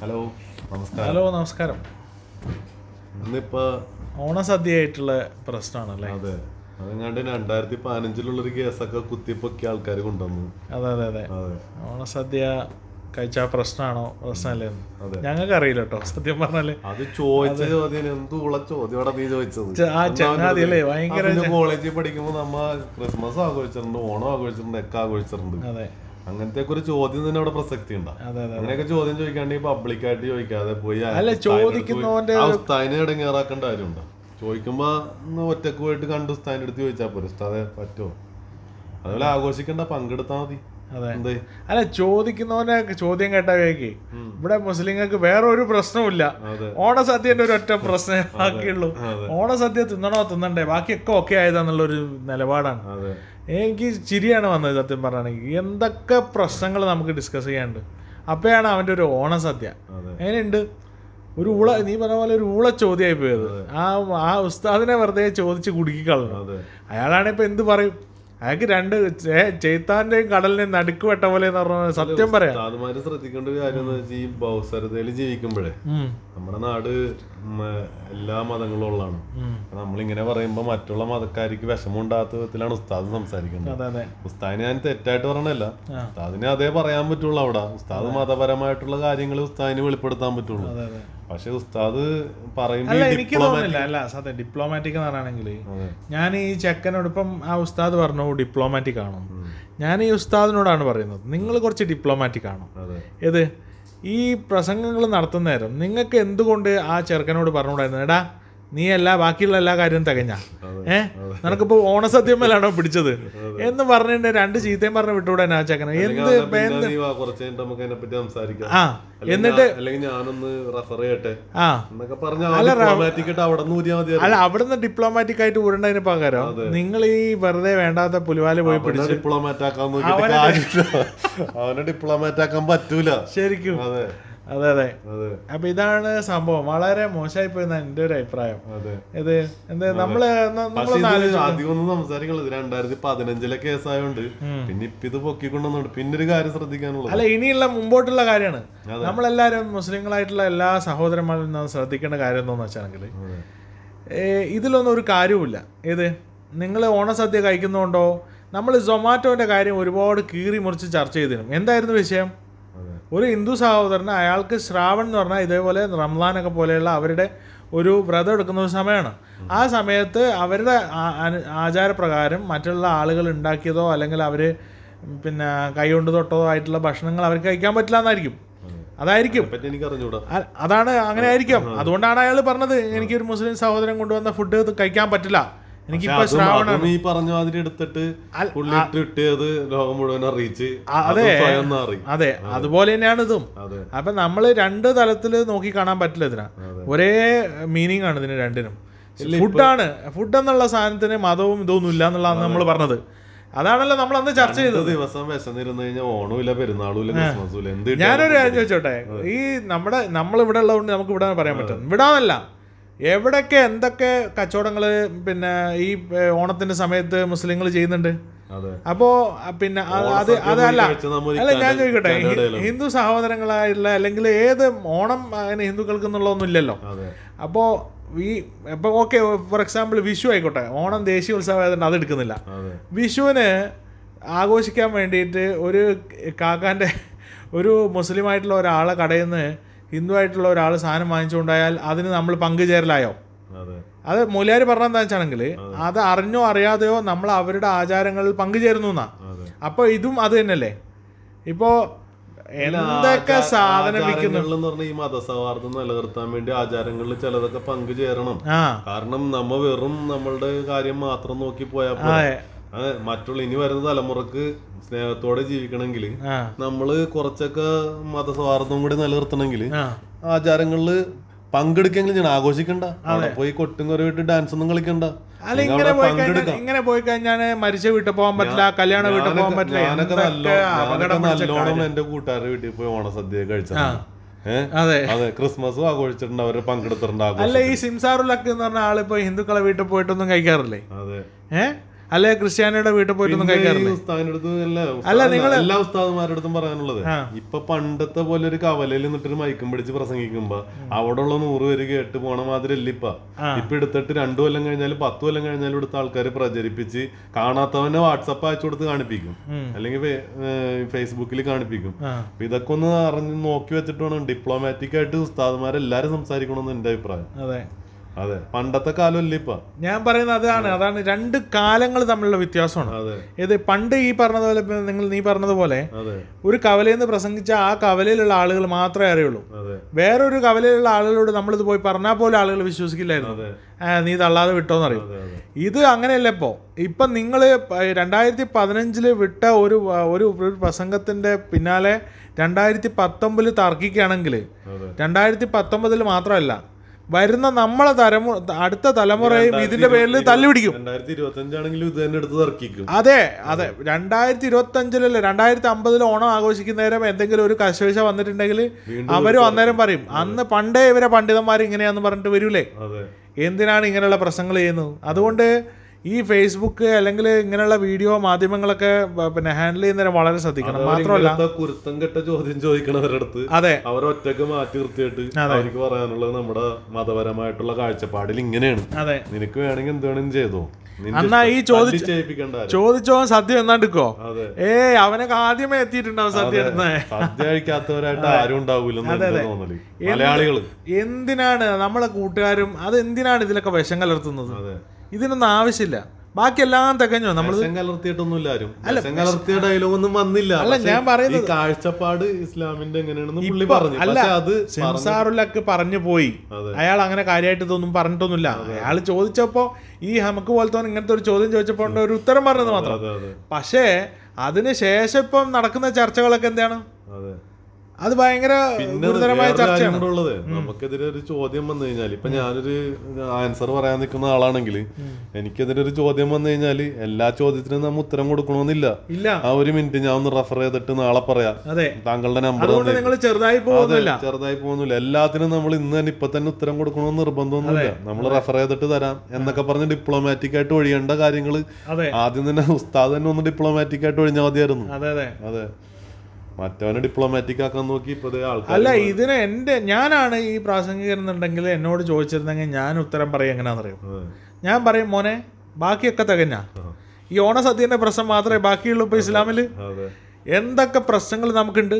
hello നമസ്കാരം hello നമസ്കാരം ഇന്നിപ്പോ ഓണസദ്യയായിട്ടുള്ള പ്രശ്നമാണല്ലേ അതെ അതെങ്ങാണ്ട് രണ്ടായിരത്തി പതിനഞ്ചിലുള്ളൊരു കേസൊക്കെ കുത്തിപ്പൊക്കിയ ആൾക്കാർ കൊണ്ടുവന്നു അതെ അതെ അതെ ഓണ ഓണസദ്യ കഴിച്ച പ്രശ്നമാണോ പ്രശ്നമല്ലേ അതെ ഞങ്ങൾക്ക് അറിയില്ല കേട്ടോ സത്യം പറഞ്ഞാല് അത് ചോദിച്ച ചോദ്യം എന്തുള്ള ചോദ്യം നീ ചോദിച്ചത് ഭയങ്കര കോളേജിൽ പഠിക്കുമ്പോൾ നമ്മ ക്രിസ്മസ് ആഘോഷിച്ചിട്ടുണ്ട് ഓണം ആഘോഷിച്ചിട്ടുണ്ട് ഒക്കെ ആഘോഷിച്ചിട്ടുണ്ട് അതെ അങ്ങനത്തെ ഒരു ചോദ്യം തന്നെ അവിടെ പ്രസക്തി ഉണ്ടാകും അങ്ങനെയൊക്കെ ചോദ്യം ചോദിക്കാണ്ട് പബ്ലിക്കായിട്ട് ചോദിക്കാതെ പോയി അല്ല ചോദിക്കുന്നവന്റെ ഉസ്താദിനെ ഇടങ്ങേറാക്കേണ്ട കാര്യമുണ്ടോ ചോദിക്കുമ്പോ ഒറ്റക്ക് പോയിട്ട് കണ്ട് ഉസ്താദിന്റെ അടുത്ത് ചോദിച്ചാൽ പോലും ഉസ്താദെ പറ്റുമോ അതുപോലെ ആഘോഷിക്കേണ്ട പങ്കെടുത്താ മതി അല്ല ചോദിക്കുന്നവനെ ചോദ്യം കേട്ട കേക്ക് ഇവിടെ മുസ്ലിങ്ങൾക്ക് വേറെ ഒരു പ്രശ്നവുമില്ല ഓണസദ്യന്റെ ഒരു ഒറ്റ പ്രശ്നമേ ബാക്കിയുള്ളൂ ഓണസദ്യ തിന്നണോ തിന്നണ്ടേ ബാക്കിയൊക്കെ ഓക്കെ ആയതാന്നുള്ള ഒരു നിലപാടാണ് എനിക്ക് ചിരിയാണ് വന്നത് സത്യം പറയുകയാണെങ്കിൽ എന്തൊക്കെ പ്രശ്നങ്ങൾ നമുക്ക് ഡിസ്കസ് ചെയ്യാനുണ്ട് അപ്പോഴാണ് അവൻ്റെ ഒരു ഓണ സദ്യ എങ്ങനെയുണ്ട് ഒരു ഊള നീ പറഞ്ഞ പോലെ ഒരു ഊള ചോദ്യമായി പോയത് ആ ആ ഉസ്താദിനെ വെറുതെ ചോദിച്ച് കുടുക്കിക്കളഞ്ഞു അയാളാണിപ്പോൾ എന്ത് പറയും അയാൾക്ക് രണ്ട് ചെയ്ത്താന്റെയും കടലിനെ നടുക്ക് വെട്ട പോലെ സത്യം പറയാം അതുമാതിരി ശ്രദ്ധിക്കേണ്ട ഒരു കാര്യം എന്ന് ഈ ഭൗസരതയിൽ ജീവിക്കുമ്പോഴേ നമ്മുടെ നാട് എല്ലാ മതങ്ങളും ഉള്ളതാണ് നമ്മളിങ്ങനെ പറയുമ്പോൾ മറ്റുള്ള മതക്കാർക്ക് വിഷമമുണ്ടാത്ത വിധത്തിലാണ് ഉസ്താദ് സംസാരിക്കുന്നത് ഉസ്താദിനെ ഞാൻ തെറ്റായിട്ട് പറയണല്ല ഉസ്താദിനെ അതേ പറയാൻ പറ്റുള്ളൂ അവിടെ ഉസ്താദ് മതപരമായിട്ടുള്ള കാര്യങ്ങൾ ഉസ്താദിന് വെളിപ്പെടുത്താൻ പറ്റുള്ളൂ പക്ഷെ ഉസ്താദ് അല്ല എനിക്ക് തോന്നുന്നില്ല അല്ല സത്യം ഡിപ്ലോമാറ്റിക് എന്ന് പറയുകയാണെങ്കിൽ ഞാൻ ഈ ചെക്കനോട് ഇപ്പം ആ ഉസ്താദ് പറഞ്ഞു ഡിപ്ലോമാറ്റിക് ആണോ ഞാൻ ഈ ഉസ്താദിനോടാണ് പറയുന്നത് നിങ്ങൾ കുറച്ച് ഡിപ്ലോമാറ്റിക് ആണോ ഏത് ഈ പ്രസംഗങ്ങൾ നടത്തുന്ന നേരം നിങ്ങൾക്ക് എന്തുകൊണ്ട് ആ ചെറുക്കനോട് പറഞ്ഞുകൂടായിരുന്നു എടാ നീ അല്ല ബാക്കിയുള്ള എല്ലാ കാര്യവും തികഞ്ഞ ഏഹ് നിനക്കിപ്പോ ഓണസദ്യം മേലാണോ പിടിച്ചത് എന്ന് പറഞ്ഞിട്ട് രണ്ട് ചീത്തയും പറഞ്ഞു വിട്ടുകൂടെ ആ ചക്കന എന്ത് ആ എന്നിട്ട് അല്ല അവിടുന്ന് ഡിപ്ലോമാറ്റിക് ആയിട്ട് ഉരുണ്ടതിന് പകരം നിങ്ങൾ ഈ വെറുതെ വേണ്ടാത്ത പുലിവാല് പോയി പിടിച്ച് ഡിപ്ലോമാറ്റ് ആക്കാൻ ഡിപ്ലോമാറ്റ് ആക്കാൻ പറ്റൂല ശരിക്കും അതെ അതെ അപ്പൊ ഇതാണ് സംഭവം വളരെ മോശമായി പോയെന്ന എന്റെ ഒരു അഭിപ്രായം ഇത് എന്ത് നമ്മള് അധികമൊന്നും സംസാരിക്കുന്നത് രണ്ടായിരത്തി പതിനഞ്ചിലെ കേസായോണ്ട് പിന്നെ ഇപ്പൊ ഇത് പൊക്കിക്കൊണ്ടുവന്നുണ്ട് പിന്നെ ഒരു കാര്യം ശ്രദ്ധിക്കാനുള്ളത് അല്ല ഇനിയുള്ള മുമ്പോട്ടുള്ള കാര്യമാണ് നമ്മളെല്ലാരും മുസ്ലിങ്ങളായിട്ടുള്ള എല്ലാ സഹോദരന്മാരും നമ്മൾ ശ്രദ്ധിക്കേണ്ട കാര്യം എന്താന്ന് വെച്ചാണെങ്കിൽ ഇതിലൊന്നും ഒരു കാര്യവുമില്ല ഏത് നിങ്ങൾ ഓണസദ്യ കഴിക്കുന്നുണ്ടോ നമ്മൾ സൊമാറ്റോന്റെ കാര്യം ഒരുപാട് കീറി മുറിച്ച് ചർച്ച ചെയ്തിരുന്നു എന്തായിരുന്നു വിഷയം ഒരു ഹിന്ദു സഹോദരന് അയാൾക്ക് ശ്രാവൺ എന്ന് പറഞ്ഞാൽ ഇതേപോലെ റംലാനൊക്കെ പോലെയുള്ള അവരുടെ ഒരു വ്രതം എടുക്കുന്ന ഒരു സമയമാണ് ആ സമയത്ത് അവരുടെ ആചാരപ്രകാരം മറ്റുള്ള ആളുകൾ ഉണ്ടാക്കിയതോ അല്ലെങ്കിൽ അവർ പിന്നെ കൈകൊണ്ട് തൊട്ടതോ ആയിട്ടുള്ള ഭക്ഷണങ്ങൾ അവർക്ക് കഴിക്കാൻ പറ്റില്ല എന്നായിരിക്കും അതായിരിക്കും അതാണ് അങ്ങനെ ആയിരിക്കും അതുകൊണ്ടാണ് അയാൾ പറഞ്ഞത് എനിക്കൊരു മുസ്ലിം സഹോദരൻ കൊണ്ടുവന്ന ഫുഡ് കഴിക്കാൻ പറ്റില്ല എനിക്കിപ്പോ ശ്രാവണാണ് ഈ പറഞ്ഞ മാതിരി എടുത്തിട്ട് ഇട്ടിയത് ലോകം മുഴുവൻ അറിയിച്ച് അതെ അതെ അതുപോലെ തന്നെയാണ് ഇതും അപ്പൊ നമ്മള് രണ്ട് തലത്തിൽ നോക്കി കാണാൻ പറ്റില്ല ഇതിനാ ഒരേ മീനിങ് ആണ് ഇതിന് രണ്ടിനും ഫുഡാണ് ഫുഡ് എന്നുള്ള സാധനത്തിന് മതവും ഇതൊന്നും ഇല്ല എന്നുള്ളതാണ് നമ്മൾ പറഞ്ഞത് അതാണല്ലോ നമ്മൾ അന്ന് ചർച്ച ചെയ്തത് ദിവസം വിശന്നിരുന്നു കഴിഞ്ഞാൽ ഓണവും ഇല്ല പെരുന്നാളും ഇല്ല ഇല്ല ഞാനൊരു കാര്യം ചോദിച്ചോട്ടെ ഈ നമ്മുടെ ഇവിടെ ഉള്ളതുകൊണ്ട് നമുക്ക് ഇവിടെ പറയാൻ പറ്റും ഇവിടെ എവിടൊക്കെ എന്തൊക്കെ കച്ചവടങ്ങൾ പിന്നെ ഈ ഓണത്തിന്റെ സമയത്ത് മുസ്ലിങ്ങൾ ചെയ്യുന്നുണ്ട് അപ്പോ പിന്നെ അത് അതല്ല അല്ല ഞാൻ ചോദിക്കട്ടെ ഹിന്ദു സഹോദരങ്ങളായിട്ടുള്ള അല്ലെങ്കിൽ ഏത് ഓണം അങ്ങനെ ഹിന്ദുക്കൾക്ക് എന്നുള്ളതൊന്നും ഇല്ലല്ലോ അപ്പോ ഈ ഇപ്പൊ ഓക്കെ ഫോർ എക്സാമ്പിൾ വിഷു ആയിക്കോട്ടെ ഓണം ദേശീയ ആയതുകൊണ്ട് അത് എടുക്കുന്നില്ല വിഷുവിന് ആഘോഷിക്കാൻ വേണ്ടിയിട്ട് ഒരു കാക്കാന്റെ ഒരു മുസ്ലിമായിട്ടുള്ള ഒരാളെ കടയിൽ നിന്ന് ഹിന്ദു ആയിട്ടുള്ള ഒരാൾ സാധനം വാങ്ങിച്ചുകൊണ്ടായാൽ അതിന് നമ്മൾ പങ്കുചേരലായോ അത് മൂല്യാർ പറഞ്ഞ എന്താ വെച്ചാണെങ്കിൽ അത് അറിഞ്ഞോ അറിയാതെയോ നമ്മൾ അവരുടെ ആചാരങ്ങളിൽ പങ്കുചേരുന്നു എന്നാ അപ്പോൾ ഇതും അത് തന്നെയല്ലേ ഇപ്പോ എന്തൊക്കെ സാധനം ഈ മതസൗഹാർദ്ദം നിലനിർത്താൻ വേണ്ടി ആചാരങ്ങളിൽ ചിലതൊക്കെ പങ്കുചേരണം കാരണം നമ്മ വെറും നമ്മളുടെ കാര്യം മാത്രം നോക്കി പോയാൽ അത് മറ്റുള്ള ഇനി വരുന്ന തലമുറക്ക് സ്നേഹത്തോടെ ജീവിക്കണമെങ്കിൽ നമ്മള് കുറച്ചൊക്കെ മതസ്വാർത്ഥം കൂടി നിലനിർത്തണമെങ്കിൽ ആചാരങ്ങളില് പങ്കെടുക്കെങ്കിലും ഞാൻ ആഘോഷിക്കണ്ട പോയി കൊട്ടും കുറവിട്ട് ഡാൻസ് ഒന്നും കളിക്കണ്ട അല്ല ഇങ്ങനെ പോയി കഴിഞ്ഞാൽ പോയി മരിച്ച വീട്ടിൽ പോകാൻ പറ്റില്ല കല്യാണ വീട്ടിൽ പോകാൻ പറ്റില്ല നല്ലോണം എന്റെ കൂട്ടുകാരുടെ വീട്ടിൽ പോയി ഓണസദ്യ കഴിച്ചാ അതെ ക്രിസ്മസും ആഘോഷിച്ചിട്ടുണ്ട് അവരെ പങ്കെടുത്തിട്ടുണ്ട് അല്ല ഈ സിംസാറുലക്ക് എന്ന് പറഞ്ഞ ആളിപ്പോ ഹിന്ദുക്കളെ വീട്ടിൽ പോയിട്ടൊന്നും കഴിക്കാറില്ലേ അതെ ഏഹ് അല്ലെ ക്രിസ്ത്യാനിയുടെ വീട്ടിൽ പോയിട്ടൊന്നും കഴിക്കാറില്ല അല്ല നിങ്ങൾ എല്ലാ ഉസ്താദുമാരുടെ അടുത്തും പറയാനുള്ളത് ഇപ്പൊ പണ്ടത്തെ പോലെ ഒരു കവലയിൽ നിന്നിട്ട് മയക്കും പിടിച്ച് പ്രസംഗിക്കുമ്പോ അവിടെ ഉള്ള നൂറ് പേര് കേട്ട് പോണ മാതിരി അല്ല ഇപ്പൊ എടുത്തിട്ട് രണ്ടു കൊല്ലം കഴിഞ്ഞാലും പത്ത് കൊല്ലം കഴിഞ്ഞാലും ഇവിടുത്തെ ആൾക്കാർ പ്രചരിപ്പിച്ച് കാണാത്തവനെ വാട്സപ്പ് അയച്ചു കൊടുത്ത് കാണിപ്പിക്കും അല്ലെങ്കിൽ ഫേസ്ബുക്കിൽ കാണിപ്പിക്കും ഇതൊക്കെ ഒന്ന് അറിഞ്ഞ് നോക്കി വെച്ചിട്ട് വേണം ഡിപ്ലോമാറ്റിക് ആയിട്ട് ഉസ്താദുമാരെല്ലാരും സംസാരിക്കണമെന്ന് എന്റെ അഭിപ്രായം അതെ അതെ പണ്ടത്തെ കാലമല്ല ഇപ്പൊ ഞാൻ പറയുന്നത് അതാണ് അതാണ് രണ്ട് കാലങ്ങൾ തമ്മിലുള്ള വ്യത്യാസമാണ് ഇത് പണ്ട് ഈ പറഞ്ഞതുപോലെ നിങ്ങൾ നീ പറഞ്ഞതുപോലെ ഒരു കവലയെന്ന് പ്രസംഗിച്ച ആ കവലയിലുള്ള ആളുകൾ മാത്രമേ അറിയുള്ളൂ വേറൊരു കവലയിലുള്ള ആളുകളോട് നമ്മളിത് പോയി പറഞ്ഞാൽ പോലും ആളുകൾ വിശ്വസിക്കില്ലായിരുന്നു നീ തള്ളാതെ വിട്ടോന്ന് അറിയും ഇത് അങ്ങനെയല്ല ഇപ്പോ ഇപ്പൊ നിങ്ങള് രണ്ടായിരത്തി പതിനഞ്ചില് വിട്ട ഒരു ഒരു പ്രസംഗത്തിന്റെ പിന്നാലെ രണ്ടായിരത്തി പത്തൊമ്പതിൽ തർക്കിക്കുകയാണെങ്കിൽ രണ്ടായിരത്തി പത്തൊമ്പതിൽ മാത്രമല്ല വരുന്ന നമ്മളെ തലമു അടുത്ത തലമുറയും ഇതിന്റെ പേരിൽ തല്ലുപിടിക്കും രണ്ടായിരത്തി അതെ അതെ രണ്ടായിരത്തി ഇരുപത്തി അഞ്ചിലല്ലേ രണ്ടായിരത്തി അമ്പതിൽ ഓണം ആഘോഷിക്കുന്നേരം എന്തെങ്കിലും ഒരു കശവിശ വന്നിട്ടുണ്ടെങ്കിൽ അവരും അന്നേരം പറയും അന്ന് പണ്ടേ ഇവരെ പണ്ഡിതന്മാർ ഇങ്ങനെയാന്ന് പറഞ്ഞിട്ട് വരൂലേ എന്തിനാണ് ഇങ്ങനെയുള്ള പ്രശ്നങ്ങൾ ചെയ്യുന്നത് അതുകൊണ്ട് ഈ ഫേസ്ബുക്ക് അല്ലെങ്കിൽ ഇങ്ങനെയുള്ള വീഡിയോ മാധ്യമങ്ങളൊക്കെ പിന്നെ ഹാൻഡിൽ ചെയ്യുന്നതിന് വളരെ ശ്രദ്ധിക്കണം മാത്രമല്ല കുരുത്തം കെട്ട ചോദ്യം ചോദിക്കണവരടുത്ത് അതെ അവർ ഒറ്റക്ക് മാറ്റി നിർത്തിയിട്ട് എനിക്ക് പറയാനുള്ളത് നമ്മുടെ മതപരമായിട്ടുള്ള കാഴ്ചപ്പാടിൽ ഇങ്ങനെയാണ് അതെ നിനക്ക് വേണമെങ്കിൽ എന്ത് വേണമെങ്കിലും ചെയ്തോ അന്നാ ഈ ചോദിച്ചേപ്പിക്കണ്ട ചോദിച്ചോ സദ്യ എന്നാണ്ടിക്കോ ഏ അവനൊക്കെ ആദ്യമേ എത്തിയിട്ടുണ്ടാവും സദ്യ സദ്യ കഴിക്കാത്തവരായിട്ട് ആരും ഉണ്ടാവില്ല മലയാളികൾ എന്തിനാണ് നമ്മളെ കൂട്ടുകാരും അത് എന്തിനാണ് ഇതിലൊക്കെ വിഷം കലർത്തുന്നത് ഇതിനൊന്നും ആവശ്യമില്ല ബാക്കിയെല്ലാം തികഞ്ഞോ നമ്മൾ കലർത്തിയിട്ടൊന്നുമില്ല ആരും കലർത്തിയ വന്നില്ല അല്ല ഞാൻ പറയുന്നത് കാഴ്ചപ്പാട് ഇസ്ലാമിന്റെ എങ്ങനെയാണെന്ന് പറഞ്ഞു അല്ല അത് സംസാറുലൊക്കെ പറഞ്ഞു പോയി അയാൾ അങ്ങനെ കാര്യമായിട്ട് ഇതൊന്നും പറഞ്ഞിട്ടൊന്നുമില്ല അയാൾ ചോദിച്ചപ്പോ ഈ നമുക്ക് പോലത്തെ ഇങ്ങനത്തെ ഒരു ചോദ്യം ചോദിച്ചപ്പോ ഒരു ഉത്തരം പറഞ്ഞത് മാത്രം പക്ഷേ അതിന് ശേഷം ഇപ്പം നടക്കുന്ന ചർച്ചകളൊക്കെ എന്താണ് അത് ഭയങ്കര ഗുരുതരമായ ചർച്ചയാണുള്ളത് നമുക്കെതിരെ ഒരു ചോദ്യം വന്നു കഴിഞ്ഞാൽ ഇപ്പൊ ഞാനൊരു ആൻസർ പറയാൻ നിൽക്കുന്ന ആളാണെങ്കിൽ എനിക്കെതിരെ ഒരു ചോദ്യം വന്നു കഴിഞ്ഞാൽ എല്ലാ ചോദ്യത്തിനും നമ്മൾ ഉത്തരം കൊടുക്കണമെന്നില്ല ഇല്ല ആ ഒരു മിനിറ്റ് ഞാൻ ഒന്ന് റെഫർ ചെയ്തിട്ട് നാളെ പറയാം താങ്കളുടെ നമ്പർ നിങ്ങൾ ചെറുതായി പോകുന്നില്ല ചെറുതായി പോകുന്നില്ല എല്ലാത്തിനും നമ്മൾ ഇന്ന് തന്നെ ഇപ്പൊ തന്നെ ഉത്തരം കൊടുക്കണമെന്ന് നിർബന്ധമൊന്നുമില്ല നമ്മൾ റെഫർ ചെയ്തിട്ട് തരാം എന്നൊക്കെ പറഞ്ഞ് ഡിപ്ലോമാറ്റിക് ആയിട്ട് ഒഴിയേണ്ട കാര്യങ്ങള് ആദ്യം തന്നെ ഉസ്താദ് തന്നെ ഒന്ന് ഡിപ്ലോമാറ്റിക് ആയിട്ട് ഒഴിഞ്ഞാൽ മതിയായിരുന്നു അതെ അതെ മറ്റവനെ ഡിപ്ലോമാറ്റിക് ആക്കാൻ നോക്കി അല്ല ഇതിന് എന്റെ ഞാനാണ് ഈ പ്രാസംഗികരെന്നുണ്ടെങ്കിൽ എന്നോട് ചോദിച്ചിരുന്നെങ്കിൽ ഞാൻ ഉത്തരം പറയും എങ്ങനെയാണെന്നറിയും ഞാൻ പറയും മോനെ ബാക്കിയൊക്കെ തികഞ്ഞ ഈ ഓണസദ്യന്റെ പ്രശ്നം മാത്രമേ ബാക്കിയുള്ളൂ ഇപ്പൊ ഇസ്ലാമില് എന്തൊക്കെ പ്രശ്നങ്ങൾ നമുക്കുണ്ട്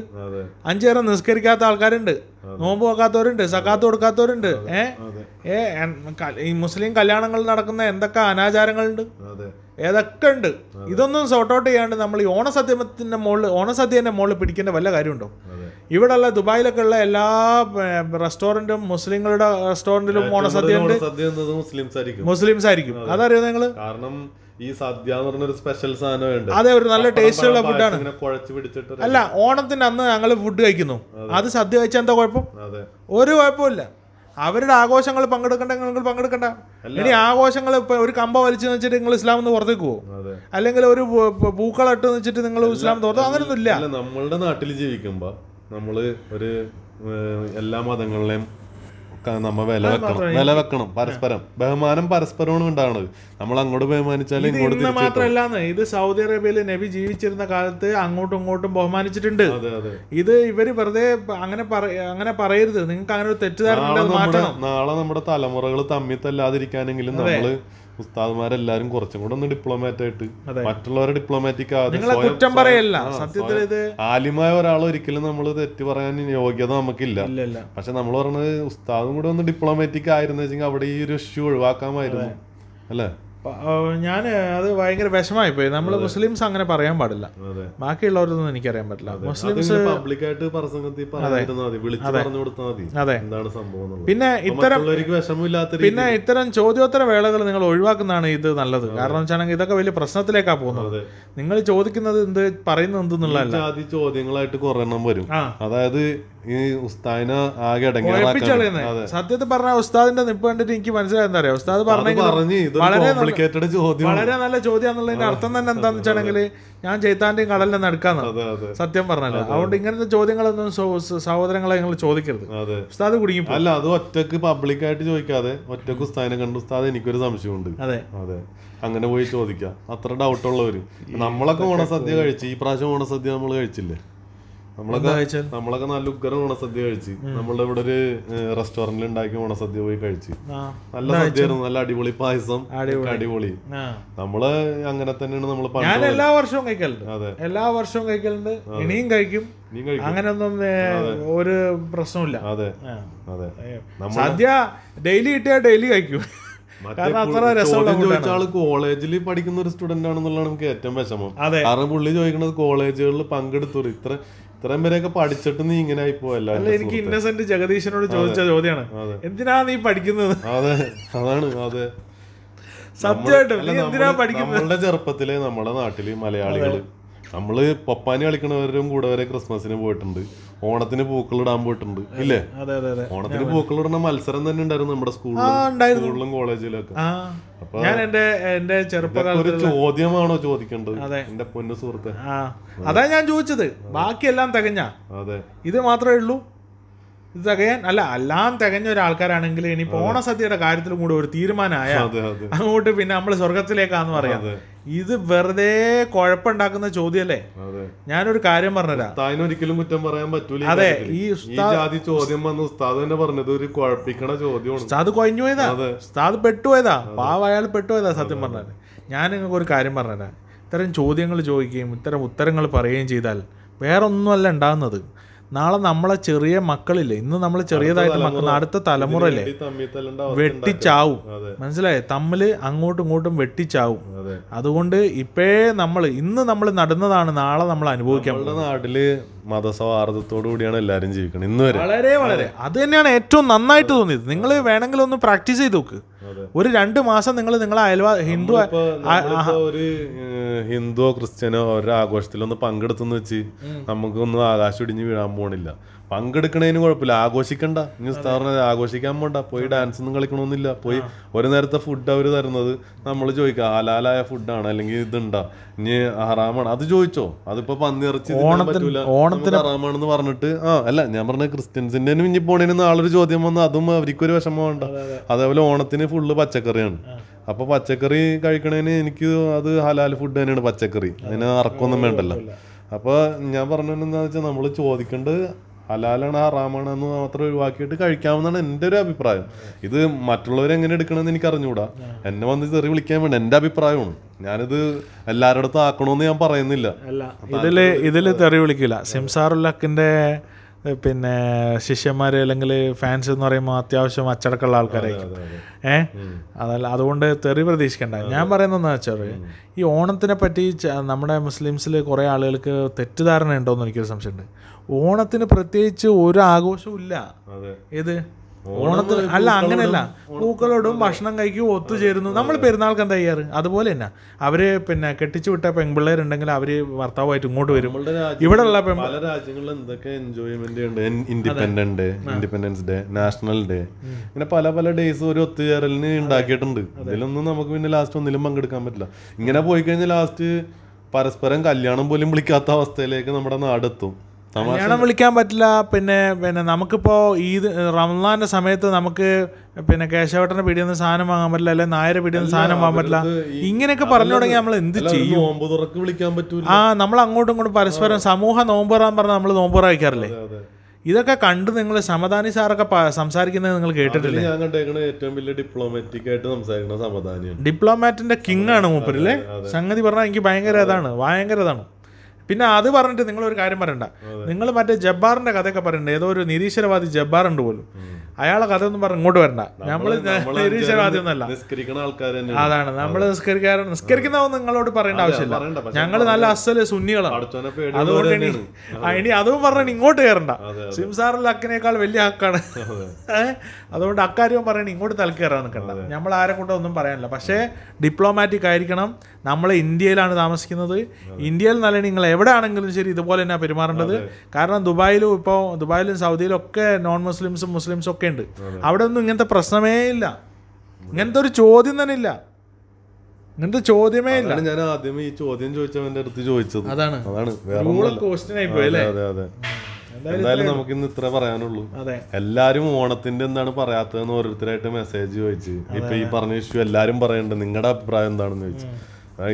അഞ്ചു നേരം നിസ്കരിക്കാത്ത ആൾക്കാരുണ്ട് നോമ്പ് വെക്കാത്തവരുണ്ട് സക്കാത്ത് കൊടുക്കാത്തവരുണ്ട് ഏ ഈ മുസ്ലിം കല്യാണങ്ങളിൽ നടക്കുന്ന എന്തൊക്കെ അനാചാരങ്ങളുണ്ട് ഏതൊക്കെ ഉണ്ട് ഇതൊന്നും സോർട്ട് ഔട്ട് ചെയ്യാണ്ട് നമ്മൾ ഈ ഓണസദ്യത്തിൻ്റെ മുകളിൽ ഓണസദ്യൻ്റെ മുകളിൽ പിടിക്കേണ്ട വല്ല കാര്യമുണ്ടോ ഉള്ള ദുബായിലൊക്കെ ഉള്ള എല്ലാ റെസ്റ്റോറൻറ്റും മുസ്ലിങ്ങളുടെ റെസ്റ്റോറൻറ്റിലും ഓണസദ്യ മുസ്ലിംസ് ആയിരിക്കും അതറിയോ നിങ്ങൾ കാരണം ഈ സദ്യ എന്ന് പറഞ്ഞൊരു സ്പെഷ്യൽ സാധനമുണ്ട് അതെ ഒരു നല്ല ടേസ്റ്റ് ഉള്ള ഫുഡാണ് അല്ല ഓണത്തിന് അന്ന് ഞങ്ങൾ ഫുഡ് കഴിക്കുന്നു അത് സദ്യ കഴിച്ചാൽ എന്താ കുഴപ്പം ഒരു കുഴപ്പമില്ല അവരുടെ ആഘോഷങ്ങൾ പങ്കെടുക്കണ്ട നിങ്ങൾ പങ്കെടുക്കണ്ട ഇനി ആഘോഷങ്ങൾ ഇപ്പൊ ഒരു കമ്പ വലിച്ചു വെച്ചിട്ട് നിങ്ങൾ ഇസ്ലാം എന്ന് പുറത്തേക്ക് പോകും അല്ലെങ്കിൽ ഒരു പൂക്കളട്ട് വെച്ചിട്ട് നിങ്ങൾ ഇസ്ലാം തോർത്തു അങ്ങനൊന്നും ഇല്ല നമ്മളുടെ നാട്ടിൽ ജീവിക്കുമ്പോ നമ്മള് ഒരു എല്ലാ മതങ്ങളിലെയും നമ്മൾ വില വെക്കണം വില വെക്കണം പരസ്പരം ബഹുമാനം പരസ്പരമാണ് ഉണ്ടാവുന്നത് നമ്മൾ അങ്ങോട്ട് ബഹുമാനിച്ചാലും ഇങ്ങോട്ട് മാത്രമല്ല ഇത് സൗദി അറേബ്യയിൽ നബി ജീവിച്ചിരുന്ന കാലത്ത് അങ്ങോട്ടും ഇങ്ങോട്ടും ബഹുമാനിച്ചിട്ടുണ്ട് ഇത് ഇവര് വെറുതെ അങ്ങനെ അങ്ങനെ പറയരുത് നിങ്ങൾക്ക് അങ്ങനെ ഒരു തെറ്റിദ്ധാരണ നാളെ നമ്മുടെ തലമുറകൾ തമ്മിൽ തല്ലാതിരിക്കാനെങ്കിലും നമ്മള് ഉസ്താദ്മാരെല്ലാരും കുറച്ചും കൂടെ ഒന്ന് ഡിപ്ലോമാറ്റ് ആയിട്ട് മറ്റുള്ളവരെ ഡിപ്ലോമാറ്റിക് കുറ്റം പറയല്ല സത്യത്തിൽ ഇത് ആലിമായ ഒരാൾ ഒരിക്കലും നമ്മൾ തെറ്റ് പറയാൻ യോഗ്യത നമുക്കില്ല പക്ഷെ നമ്മൾ പറഞ്ഞത് ഉസ്താദും കൂടെ ഒന്ന് ഡിപ്ലോമാറ്റിക് ആയിരുന്നു വെച്ചെങ്കിൽ അവിടെ ഈ ഒരു ഇഷ്യൂ ഒഴിവാക്കാമായിരുന്നു അല്ലേ ഞാൻ അത് ഭയങ്കര വിഷമായി പോയി നമ്മൾ മുസ്ലിംസ് അങ്ങനെ പറയാൻ പാടില്ല ബാക്കിയുള്ളവരൊന്നും എനിക്കറിയാൻ പറ്റില്ല മുസ്ലിംസ് അതെ പിന്നെ ഇത്തരം പിന്നെ ഇത്തരം ചോദ്യോത്തര വേളകൾ നിങ്ങൾ ഒഴിവാക്കുന്നതാണ് ഇത് നല്ലത് കാരണം വെച്ചാണെങ്കിൽ ഇതൊക്കെ വലിയ പ്രശ്നത്തിലേക്കാ പോകുന്നത് നിങ്ങൾ ചോദിക്കുന്നത് എന്ത് പറയുന്നത് എന്തെന്നുള്ള ചോദ്യങ്ങളായിട്ട് കുറെണ്ണം വരും അതായത് ഈ ഉസ്താദിനെ ആകെ സത്യത്തിൽ പറഞ്ഞ ഉസ്താദിന്റെ നിപ്പ് കണ്ടിട്ട് എനിക്ക് മനസ്സിലായെന്ന് അറിയാം ഉസ്താദ് പറഞ്ഞു ചോദ്യം വളരെ നല്ല ചോദ്യം എന്നുള്ളതിന്റെ അർത്ഥം തന്നെ എന്താന്ന് വെച്ചാണെങ്കിൽ ഞാൻ ചേത്താന്റെയും കടലിനെ നടക്കാന്ന് സത്യം പറഞ്ഞല്ലോ അതുകൊണ്ട് ഇങ്ങനത്തെ ചോദ്യങ്ങളൊന്നും സഹോദരങ്ങളെ നിങ്ങൾ ചോദിക്കരുത് ഉസ്താദ് കുടുങ്ങി അല്ല അത് ഒറ്റക്ക് പബ്ലിക്കായിട്ട് ചോദിക്കാതെ ഒറ്റക്ക് ഉസ്താദിനെ കണ്ട് ഉസ്താദ് എനിക്കൊരു സംശയമുണ്ട് അതെ അതെ അങ്ങനെ പോയി ചോദിക്കാം അത്ര ഡൗട്ടുള്ളവര് നമ്മളൊക്കെ ഓണസദ്യ കഴിച്ചു ഈ പ്രാവശ്യം ഓണസദ്യ നമ്മൾ കഴിച്ചില്ലേ നമ്മളൊക്കെ നമ്മളൊക്കെ നല്ല ഉഗ്രൻ ഓണസദ്യ കഴിച്ച് നമ്മളുടെ ഇവിടെ ഒരു റെസ്റ്റോറന്റിൽ ഉണ്ടാക്കിയ ഓണസദ്യ പോയി കഴിച്ച് നല്ല സദ്യയായിരുന്നു നല്ല അടിപൊളി പായസം അടിപൊളി നമ്മള് അങ്ങനെ തന്നെയാണ് നമ്മള് ഞാൻ എല്ലാ വർഷവും കഴിക്കലുണ്ട് അതെ എല്ലാ വർഷവും കഴിക്കലുണ്ട് ഇനിയും കഴിക്കും അങ്ങനൊന്നും ഒരു പ്രശ്നമില്ല അതെ അതെ സദ്യ ഡെയിലി കിട്ടിയാൽ ഡെയിലി കഴിക്കും കോളേജിൽ പഠിക്കുന്ന ഒരു സ്റ്റുഡന്റ് ആണെന്നുള്ളതാണ് നമുക്ക് ഏറ്റവും വിഷമം കാരണം പുള്ളി ചോദിക്കുന്നത് കോളേജുകളിൽ പങ്കെടുത്തു ഇത്ര ഇത്രയും പേരെയൊക്കെ പഠിച്ചിട്ട് നീ ഇങ്ങനെ ആയി പോയല്ല അല്ല എനിക്ക് ഇന്നസെന്റ് ജഗദീശനോട് ചോദിച്ച ചോദ്യമാണ് എന്തിനാ നീ പഠിക്കുന്നത് അതെ അതാണ് അതെ സത്യമായിട്ടും എന്തിനാ പഠിക്കുന്നത് നമ്മുടെ ചെറുപ്പത്തിലെ നമ്മുടെ നാട്ടില് മലയാളികള് നമ്മൾ പപ്പാനി കളിക്കണവരും കൂടെ വരെ ക്രിസ്മസിന് പോയിട്ടുണ്ട് ഓണത്തിന് പൂക്കളിടാൻ പോയിട്ടുണ്ട് ഇല്ലേ ഓണത്തിന് പൂക്കളിടുന്ന മത്സരം തന്നെ ഉണ്ടായിരുന്നു നമ്മുടെ സ്കൂളിലും സ്കൂളിലും കോളേജിലൊക്കെ ഞാൻ ചോദ്യമാണോ ചോദിക്കേണ്ടത് എന്റെ പൊന്നു സുഹൃത്തെ അതാ ഞാൻ ചോദിച്ചത് ബാക്കിയെല്ലാം തികഞ്ഞ അതെ ഇത് മാത്രമേ ഉള്ളൂ ഇത് തികയാൻ അല്ല എല്ലാം തികഞ്ഞ ഒരാൾക്കാരാണെങ്കിൽ ഇനി പോണ സദ്യയുടെ കാര്യത്തിലും കൂടി ഒരു തീരുമാനമായ അങ്ങോട്ട് പിന്നെ നമ്മൾ സ്വർഗത്തിലേക്കാന്ന് പറയാം ഇത് വെറുതെ കുഴപ്പമുണ്ടാക്കുന്ന ചോദ്യമല്ലേ ഞാനൊരു കാര്യം പറഞ്ഞുതരാം ഒരിക്കലും കുറ്റം പറയാൻ പറ്റൂല അതെ ഈ ജാതി ചോദ്യം വന്ന് ഉസ്താദ് തന്നെ പറഞ്ഞത് ഒരു കുഴപ്പിക്കണ ചോദ്യമാണ് ഉസ്താദ് കൊഞ്ഞു പോയതാ ഉസ്താദ് പെട്ടുപോയതാ പാവ അയാൾ പെട്ടുപോയതാ സത്യം പറഞ്ഞാൽ ഞാൻ നിങ്ങൾക്ക് ഒരു കാര്യം പറഞ്ഞുതരാം ഇത്തരം ചോദ്യങ്ങൾ ചോദിക്കുകയും ഇത്തരം ഉത്തരങ്ങൾ പറയുകയും ചെയ്താൽ വേറൊന്നുമല്ല ഉണ്ടാകുന്നത് നാളെ നമ്മളെ ചെറിയ മക്കളില്ലേ ഇന്ന് നമ്മൾ ചെറിയതായിട്ട് മക്കൾ അടുത്ത തലമുറയില്ലേ വെട്ടിച്ചാവും മനസ്സിലായേ തമ്മില് അങ്ങോട്ടും ഇങ്ങോട്ടും വെട്ടിച്ചാവും അതുകൊണ്ട് ഇപ്പേ നമ്മൾ ഇന്ന് നമ്മൾ നടുന്നതാണ് നാളെ നമ്മൾ അനുഭവിക്കാൻ നാട്ടില് മതസൗഹാർദ്ദത്തോടു കൂടിയാണ് എല്ലാവരും ജീവിക്കുന്നത് ഇന്ന് വരെ വളരെ വളരെ അത് തന്നെയാണ് ഏറ്റവും നന്നായിട്ട് തോന്നിയത് നിങ്ങൾ വേണമെങ്കിൽ ഒന്ന് പ്രാക്ടീസ് ചെയ്ത് നോക്ക് ഒരു രണ്ട് മാസം നിങ്ങൾ നിങ്ങളെ അയൽവാ ഹിന്ദു ഒരു ഹിന്ദുവോ ക്രിസ്ത്യനോ ഓരോ ആഘോഷത്തിലൊന്ന് പങ്കെടുത്തെന്ന് വെച്ച് നമുക്കൊന്നും ആകാശം ഇടിഞ്ഞ് വീഴാൻ പോണില്ല പങ്കെടുക്കണേനും കുഴപ്പമില്ല ആഘോഷിക്കണ്ട ഇനി പറഞ്ഞത് ആഘോഷിക്കാൻ പോണ്ട പോയി ഡാൻസ് ഒന്നും കളിക്കണമെന്നില്ല പോയി ഒരു നേരത്തെ ഫുഡ് അവർ തരുന്നത് നമ്മൾ ചോദിക്കുക ഹലാലായ ഫുഡാണ് അല്ലെങ്കിൽ ഇതുണ്ടോ ഇനി ഹറാമാണ് അത് ചോദിച്ചോ അതിപ്പോ പന്നിറച്ചി പറ്റൂല ഹറാമാണെന്ന് പറഞ്ഞിട്ട് ആ അല്ല ഞാൻ പറഞ്ഞ ക്രിസ്ത്യൻസിന്റെ ഇനി പോണേനും നാളൊരു ചോദ്യം വന്നു അതും അവർക്കൊരു വിഷമം വേണ്ട അതേപോലെ ഓണത്തിന് ഫുള്ള് പച്ചക്കറിയാണ് അപ്പൊ പച്ചക്കറി കഴിക്കണേന് എനിക്ക് അത് ഹലാൽ ഫുഡ് തന്നെയാണ് പച്ചക്കറി അതിന് അറക്കൊന്നും വേണ്ടല്ലോ അപ്പൊ ഞാൻ പറഞ്ഞു വെച്ചാൽ നമ്മൾ ചോദിക്കേണ്ടത് ഹലാലാണ് ഹറാമാണ് എന്ന് മാത്രം ഒഴിവാക്കിയിട്ട് കഴിക്കാമെന്നാണ് എൻ്റെ ഒരു അഭിപ്രായം ഇത് മറ്റുള്ളവർ എങ്ങനെ എടുക്കണമെന്ന് എനിക്ക് അറിഞ്ഞുകൂടാ എന്നെ വന്ന് ചെറിയ വിളിക്കാൻ വേണ്ട എൻ്റെ അഭിപ്രായമാണ് ഞാനിത് എല്ലാവരുടെ അടുത്തും ആക്കണമെന്ന് ഞാൻ പറയുന്നില്ല ഇതിൽ ഇതിൽ തെറി വിളിക്കില്ല സിംസാറുല്ലക്കിൻ്റെ പിന്നെ ശിഷ്യന്മാർ അല്ലെങ്കിൽ ഫാൻസ് എന്ന് പറയുമ്പോൾ അത്യാവശ്യം അച്ചടക്കമുള്ള ആൾക്കാരായിരിക്കും ഏ അതല്ല അതുകൊണ്ട് തെറി പ്രതീക്ഷിക്കണ്ട ഞാൻ പറയുന്നതെന്ന് വെച്ചാൽ ഈ ഓണത്തിനെ പറ്റി നമ്മുടെ മുസ്ലിംസിൽ കുറേ ആളുകൾക്ക് തെറ്റിദ്ധാരണ ഉണ്ടോ എന്ന് എനിക്കൊരു സംശയമുണ്ട് ഓണത്തിന് പ്രത്യേകിച്ച് ഒരു ആഘോഷവും ഇല്ല ഏത് ഓണത്തിന് അല്ല അങ്ങനെയല്ല പൂക്കളോടും ഭക്ഷണം കഴിക്കും ഒത്തുചേരുന്നു നമ്മൾ പെരുന്നാൾക്ക് എന്താ ചെയ്യാറ് അതുപോലെ തന്നെ അവര് പിന്നെ കെട്ടിച്ചു വിട്ട പെൺപിള്ളേരുണ്ടെങ്കിൽ അവര് ഭർത്താവുമായിട്ട് ഇങ്ങോട്ട് വരും ഇവിടെ ഉള്ള പല രാജ്യങ്ങളിൽ എന്തൊക്കെ എൻജോയ്മെന്റ് ഉണ്ട് independent day independence day national day ഇങ്ങനെ പല പല ഡേയ്സ് ഒരു ഒത്തുചേരലിന് ഉണ്ടാക്കിയിട്ടുണ്ട് ഇതിലൊന്നും നമുക്ക് പിന്നെ ലാസ്റ്റ് ഒന്നിലും പങ്കെടുക്കാൻ പറ്റില്ല ഇങ്ങനെ പോയി കഴിഞ്ഞാൽ ലാസ്റ്റ് പരസ്പരം കല്യാണം പോലും വിളിക്കാത്ത അവസ്ഥയിലേക്ക് നമ്മുടെ നാടെത്തും കല്യാണം വിളിക്കാൻ പറ്റില്ല പിന്നെ പിന്നെ നമുക്കിപ്പോൾ ഈദ് റംസാൻ്റെ സമയത്ത് നമുക്ക് പിന്നെ കേശവട്ടനെ പിടിയൊന്നും സാധനം വാങ്ങാൻ പറ്റില്ല അല്ലെങ്കിൽ നായരെ പിടിയൊന്നും സാധനം വാങ്ങാൻ പറ്റില്ല ഇങ്ങനെയൊക്കെ പറഞ്ഞു തുടങ്ങി നമ്മൾ എന്ത് ചെയ്യും വിളിക്കാൻ ആ നമ്മൾ അങ്ങോട്ടും ഇങ്ങോട്ടും പരസ്പരം സമൂഹ നോമ്പുറാന്ന് പറഞ്ഞാൽ നമ്മൾ നോമ്പുറ വയ്ക്കാറില്ലേ ഇതൊക്കെ കണ്ട് നിങ്ങൾ സമദാനി സാറൊക്കെ സംസാരിക്കുന്നത് നിങ്ങൾ കേട്ടിട്ടില്ലേ ഞാൻ കണ്ടേക്കണ ഏറ്റവും വലിയ ഡിപ്ലോമാറ്റിക് ആയിട്ട് സംസാരിക്കുന്ന സമദാനിയാണ് ഡിപ്ലോമാറ്റിന്റെ കിങ് ആണ് മൂപ്പരല്ലേ സംഗതി പറഞ്ഞാൽ എനിക്ക് ഭയങ്കര ഇതാണ് ഭയങ്കര ഇതാണ് പിന്നെ അത് പറഞ്ഞിട്ട് നിങ്ങളൊരു കാര്യം പറയണ്ട നിങ്ങൾ മറ്റേ ജബ്ബാറിന്റെ കഥയൊക്കെ പറയണ്ട ഏതോ ഒരു നിരീശ്വരവാദി ജബ്ബാറുണ്ട് പോലും അയാളെ കഥ ഒന്നും പറഞ്ഞു ഇങ്ങോട്ട് വരണ്ട നമ്മൾ നിരീശ്വരവാദി ഒന്നല്ല അതാണ് നമ്മൾ നിസ്കരിക്കാരൻ നിസ്കരിക്കുന്നവന്ന് നിങ്ങളോട് പറയേണ്ട ആവശ്യമില്ല ഞങ്ങൾ നല്ല അസല് സുന്നികളാണ് അതുകൊണ്ട് ഇനി ഇനി അതും പറഞ്ഞു ഇങ്ങോട്ട് കയറണ്ട സിംസാറിൽ അക്കിനേക്കാൾ വലിയ ഹക്കാണ് അതുകൊണ്ട് അക്കാര്യവും പറയണ ഇങ്ങോട്ട് തൽക്കേറാൻ നിൽക്കണ്ട നമ്മൾ ആരെ കൊണ്ടോ ഒന്നും പറയാനില്ല പക്ഷേ ഡിപ്ലോമാറ്റിക് ആയിരിക്കണം നമ്മൾ ഇന്ത്യയിലാണ് താമസിക്കുന്നത് ഇന്ത്യയിൽ നല്ല നിങ്ങൾ എവിടെയാണെങ്കിലും ശരി ഇതുപോലെ തന്നെയാണ് പെരുമാറേണ്ടത് കാരണം ദുബായിലും ഇപ്പോൾ ദുബായിലും സൗദിയിലും ഒക്കെ നോൺ മുസ്ലിംസും മുസ്ലിംസും ഒക്കെ ഉണ്ട് അവിടെ ഒന്നും ഇങ്ങനത്തെ പ്രശ്നമേ ഇല്ല ഇങ്ങനത്തെ ഒരു ചോദ്യം തന്നെ ഇല്ല ഇങ്ങനത്തെ ചോദ്യമേ ഇല്ല ഞാൻ ആദ്യം ഈ ചോദ്യം ചോദിച്ചവന്റെ അടുത്ത് ചോദിച്ചത് അതാണ് അതാണ് ക്വസ്റ്റ്യൻ ആയി അതെ അതെ എന്തായാലും നമുക്ക് ഇന്ന് ഇത്ര പറയാനുള്ളൂ എല്ലാരും ഓണത്തിന്റെ എന്താണ് പറയാത്തതെന്ന് ഓരോരുത്തരായിട്ട് മെസ്സേജ് ചോദിച്ചു ഇപ്പൊ ഈ പറഞ്ഞ ഇഷ്യൂ എല്ലാരും പറയണ്ടേ നിങ്ങളുടെ അഭിപ്രായം എന്താണെന്ന് ചോദിച്ചു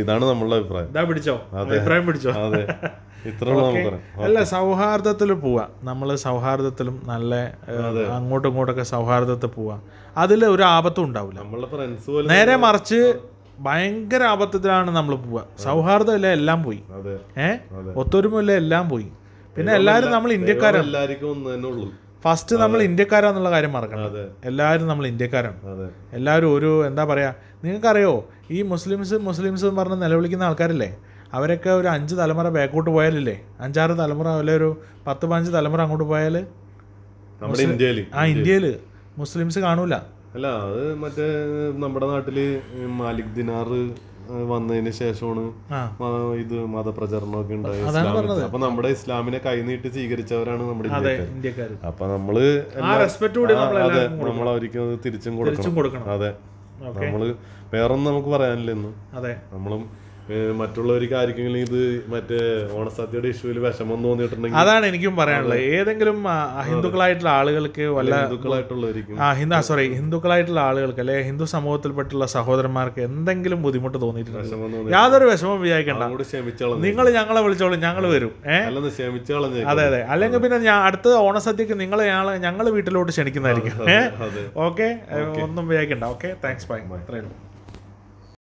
ഇതാണ് നമ്മളുടെ അഭിപ്രായം ഇതാ പിടിച്ചോ അഭിപ്രായം പിടിച്ചോ അതെ അല്ല സൗഹാർദ്ദത്തിൽ പോവാ നമ്മൾ സൗഹാർദ്ദത്തിലും നല്ല അങ്ങോട്ടും ഇങ്ങോട്ടൊക്കെ സൗഹാർദ്ദത്തിൽ പോവാ അതിൽ ഒരു ആപത്തും ഉണ്ടാവില്ല നേരെ മറിച്ച് ഭയങ്കര ആപത്തത്തിലാണ് നമ്മൾ പോവുക സൗഹാർദ്ദമില്ല എല്ലാം പോയി ഏ ഒത്തൊരുമയില്ല എല്ലാം പോയി പിന്നെ എല്ലാരും നമ്മൾ ഇന്ത്യക്കാരാണ് ഫസ്റ്റ് നമ്മൾ ഇന്ത്യക്കാരാന്നുള്ള കാര്യം മറക്കണം എല്ലാവരും നമ്മൾ ഇന്ത്യക്കാരാണ് എല്ലാവരും ഒരു എന്താ പറയാ നിങ്ങൾക്കറിയോ ഈ മുസ്ലിംസ് മുസ്ലിംസ് എന്ന് പറഞ്ഞ് നിലവിളിക്കുന്ന ആൾക്കാരില്ലേ അവരൊക്കെ ഒരു അഞ്ച് തലമുറ ബാക്കോട്ട് പോയാലില്ലേ അഞ്ചാറ് തലമുറ അല്ലെ ഒരു പത്ത് പതിനഞ്ച് തലമുറ അങ്ങോട്ട് പോയാൽ ആ ഇന്ത്യയിൽ മുസ്ലിംസ് കാണൂല അല്ല അത് മറ്റേ നമ്മുടെ നാട്ടില് മാലിക് ദിനാർ വന്നതിന് ശേഷമാണ് ഇത് മതപ്രചരണമൊക്കെ ഉണ്ടായത് അപ്പൊ നമ്മുടെ ഇസ്ലാമിനെ കൈനീട്ടി സ്വീകരിച്ചവരാണ് നമ്മുടെ ഇന്ത്യക്കാർ അപ്പൊ നമ്മള് റെസ്പെക്ട് അതെ നമ്മൾ അവർക്ക് തിരിച്ചും കൊടുക്കണം അതെ നമ്മള് വേറൊന്നും നമുക്ക് അതെ നമ്മളും മറ്റുള്ളവർക്ക് ആർക്കെങ്കിലും ഇത് മറ്റേ ഓണസദ്യയുടെ ഇഷ്യൂവിൽ വിഷമം തോന്നിയിട്ടുണ്ടെങ്കിൽ അതാണ് എനിക്കും പറയാനുള്ളത് ഏതെങ്കിലും ഹിന്ദുക്കളായിട്ടുള്ള ആളുകൾക്ക് വല്ല ഹിന്ദുക്കളായിട്ടുള്ളവരിക്കും ആ ഹിന്ദു സോറി ഹിന്ദുക്കളായിട്ടുള്ള ആളുകൾക്ക് അല്ലെ ഹിന്ദു സമൂഹത്തിൽപ്പെട്ടുള്ള സഹോദരന്മാർക്ക് എന്തെങ്കിലും ബുദ്ധിമുട്ട് തോന്നിയിട്ടുണ്ട് യാതൊരു വിഷമം വിചാരിക്കണ്ട നിങ്ങൾ ഞങ്ങളെ വിളിച്ചോളൂ ഞങ്ങൾ വരും അതെ അതെ അല്ലെങ്കിൽ പിന്നെ ഞാൻ അടുത്ത ഓണസദ്യക്ക് നിങ്ങൾ ഞങ്ങൾ വീട്ടിലോട്ട് ക്ഷണിക്കുന്നതായിരിക്കും ഓക്കെ ഒന്നും വിചാരിക്കണ്ട ഓക്കെ താങ്ക്സ് ബൈ അത്രയുള്ളൂ